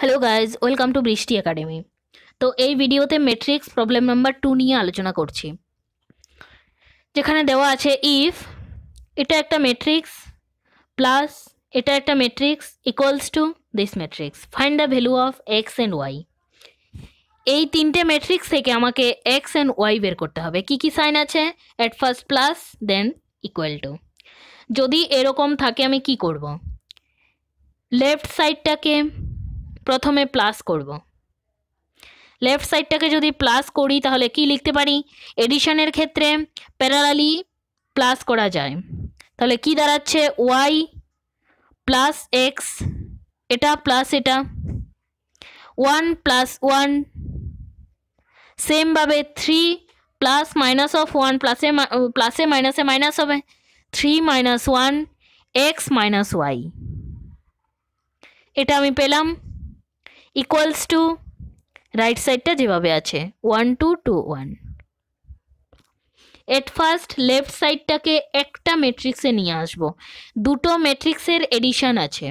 Hello guys welcome to Brishti academy তো এই ভিডিওতে ম্যাট্রিক্স প্রবলেম নাম্বার টু নিয়ে আলোচনা করছি যেখানে দেওয়া আছে ইফ এটা একটা ম্যাট্রিক্স প্লাস এটা একটা matrix equals to this matrix find the value of X and Y এই তিনটে ম্যাট্রিক্স থেকে আমাকে এক্স অ্যান্ড ওয়াই বের করতে হবে কি কি সাইন আছে at first plus then equal to যদি এরকম থাকে আমি কি করব লেফট সাইডটাকে প্রথমে প্লাস করব। লেফট সাইডটাকে যদি প্লাস করি তাহলে কি লিখতে পারি এডিশনের ক্ষেত্রে প্যারালালি প্লাস করা যায় তাহলে কি দাঁড়াচ্ছে ওয়াই প্লাস এক্স এটা প্লাস এটা ওয়ান প্লাস ওয়ান সেমভাবে three plus minus of one প্লাসে প্লাসে মাইনাসে মাইনাস হবে three minus one X minus Y এটা আমি পেলাম ইকুয়ালস টু রাইট সাইডটা যেভাবে আছে one two two one at first left সাইডটাকে একটা ম্যাট্রিক্সে নিয়ে আসবো দুটো ম্যাট্রিক্সের এডিশান আছে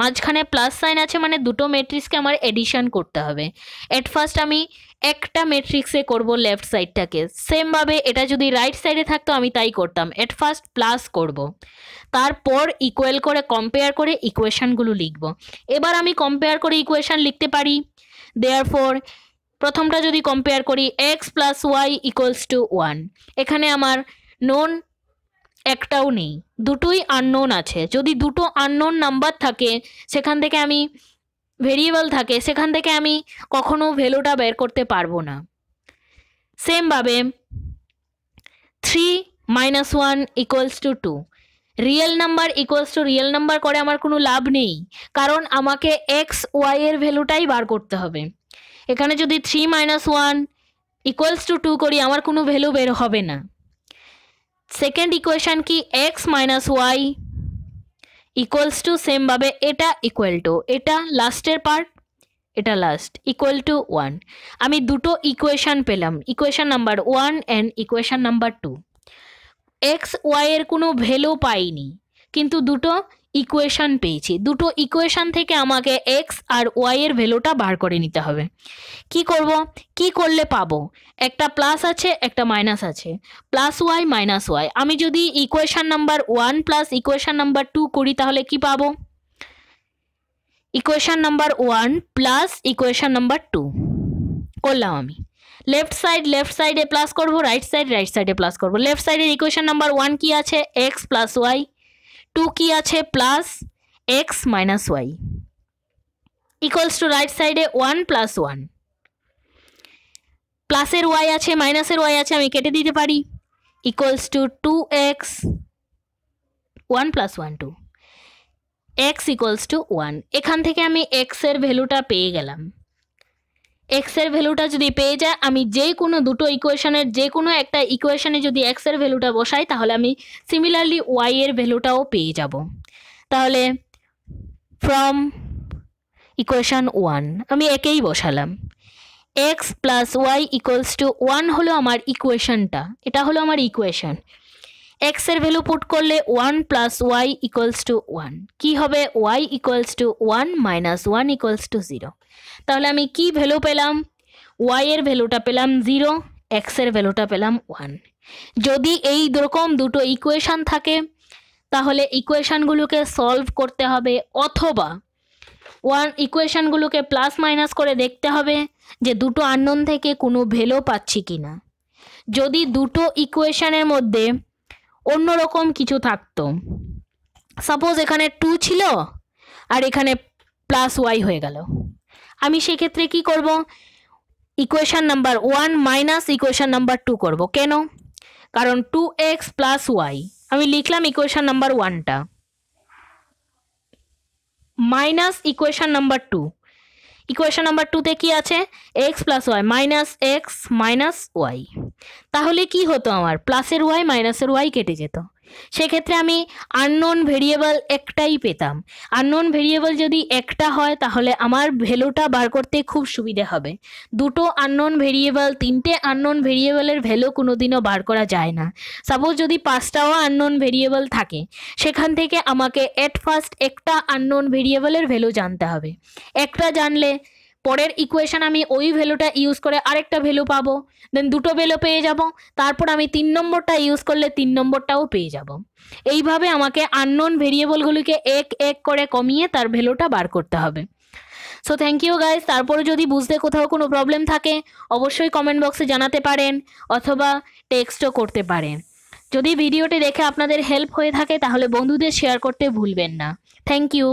মাঝখানে প্লাস সাইন আছে মানে দুটো ম্যাট্রিক্সকে আমার এডিশন করতে হবে এট ফার্স্ট আমি একটা ম্যাট্রিক্সে করব লেফট সাইডটাকে সেমভাবে এটা যদি রাইট সাইডে থাকতো আমি তাই করতাম এট ফার্স্ট প্লাস করব। তারপর ইকুয়াল করে কম্পেয়ার করে ইকুয়েশানগুলো লিখব এবার আমি কম্পেয়ার করে ইকুয়েশান লিখতে পারি দেয়ার ফোর প্রথমটা যদি কম্পেয়ার করি X plus Y equals to one এখানে আমার নন একটাও নেই দুটোই আননোন আছে যদি দুটো আননোন নাম্বার থাকে সেখান থেকে আমি ভেরিয়েবল থাকে সেখান থেকে আমি কখনো ভ্যালুটা বের করতে পারবো না সেমভাবে three minus one equals to two real number equals to real number করে আমার কোনো লাভ নেই কারণ আমাকে এক্স ওয়াই এর ভ্যালুটাই বার করতে হবে এখানে যদি three minus one equals to two করি আমার কোনো ভ্যালু বের হবে না সেকেন্ড ইকুয়েশান কি X minus Y equals to সেমভাবে এটা ইকুয়াল টু এটা লাস্টের পার্ট এটা লাস্ট ইকুয়াল টু ওয়ান আমি দুটো ইকুয়েশান পেলাম equation number one and equation number two X ওয়াইয়ের কোনো ভ্যালু পাইনি কিন্তু দুটো ইকুয়েশান পেয়েছি দুটো ইকুয়েশান থেকে আমাকে এক্স আর ওয়াইয়ের ভ্যালুটা বার করে নিতে হবে কি করব কি করলে পাবো একটা প্লাস আছে একটা মাইনাস আছে প্লাস ওয়াই মাইনাস ওয়াই আমি যদি equation number one plus equation number two করি তাহলে কি পাবো equation number one plus equation number two করলাম আমি লেফট সাইড লেফট সাইডে প্লাস করব রাইট সাইড রাইট সাইডে প্লাস করব লেফট সাইডের ইকুয়েশান নাম্বার ওয়ান কী আছে এক্স প্লাস ওয়াই টু কি আছে plus X minus Y equals to right সাইডে ওয়ান প্লাস ওয়ান প্লাসের ওয়াই আছে মাইনাসের ওয়াই আছে আমি কেটে দিতে পারি equals to two X one plus one two X equals to one এখান থেকে আমি এক্সের ভ্যালুটা পেয়ে গেলাম এক্সের ভ্যালুটা যদি পেয়ে যায় আমি যে কোনো দুটো ইকুয়েশনের যে কোনো একটা ইকুয়েশানে যদি এক্সের ভ্যালুটা বসাই তাহলে আমি সিমিলারলি ওয়াই এর ভ্যালুটাও পেয়ে যাব তাহলে ফ্রম ইকুয়েশান ওয়ান আমি একেই বসালাম X plus Y equals to one হলো আমার ইকুয়েশানটা এটা হলো আমার ইকুয়েশান এক্সের ভ্যালু পুট করলে one plus Y equals to one কী হবে Y equals to one minus one equals to zero তাহলে আমি কি ভ্যালু পেলাম ওয়াইয়ের ভ্যালুটা পেলাম জিরো এক্সের ভ্যালুটা পেলাম ওয়ান যদি এই রকম দুটো ইকুয়েশান থাকে তাহলে ইকুয়েশানগুলোকে সলভ করতে হবে অথবা ওয়ান ইকুয়েশানগুলোকে প্লাস মাইনাস করে দেখতে হবে যে দুটো আননোন থেকে কোনো ভ্যালু পাচ্ছি কি না যদি দুটো ইকুয়েশানের মধ্যে অন্যরকম কিছু থাকতো সাপোজ এখানে টু ছিল আর এখানে প্লাস ওয়াই হয়ে গেল আমি সেক্ষেত্রে কি করব equation number one minus equation number two করব কেন কারণ টু এক্স প্লাস ওয়াই আমি লিখলাম ইকুয়েশান নাম্বার ওয়ানটা minus equation number two equation number টুতে কি আছে X plus Y minus X minus Y তাহলে কি হতো আমার প্লাসের ওয়াই মাইনাসের ওয়াই কেটে যেত সেক্ষেত্রে আমি আননোন ভেরিয়েবল একটাই পেতাম আননোন ভেরিয়েবল যদি একটা হয় তাহলে আমার ভ্যালুটা বার করতে খুব সুবিধে হবে দুটো আননোন ভেরিয়েবল তিনটে আননোন ভেরিয়েবলের ভ্যালু কোনোদিনও বার করা যায় না সাপোজ যদি পাঁচটাও আননোন ভেরিয়েবল থাকে সেখান থেকে আমাকে অ্যাট ফার্স্ট একটা আননোন ভেরিয়েবলের ভ্যালু জানতে হবে একটা জানলে পরের ইকুয়েশান আমি ওই ভ্যালুটা ইউজ করে আরেকটা ভ্যালু পাবো দেন দুটো ভ্যালু পেয়ে যাব তারপর আমি তিন নম্বরটা ইউজ করলে তিন নম্বরটাও পেয়ে যাব এইভাবে আমাকে আননোন ভেরিয়েবলগুলিকে এক এক করে কমিয়ে তার ভ্যালুটা বার করতে হবে সো থ্যাংক ইউ গাইজ তারপরে যদি বুঝতে কোথাও কোনো প্রবলেম থাকে অবশ্যই কমেন্ট বক্সে জানাতে পারেন অথবা টেক্সটও করতে পারেন যদি ভিডিওটি দেখে আপনাদের হেল্প হয়ে থাকে তাহলে বন্ধুদের শেয়ার করতে ভুলবেন না থ্যাংক ইউ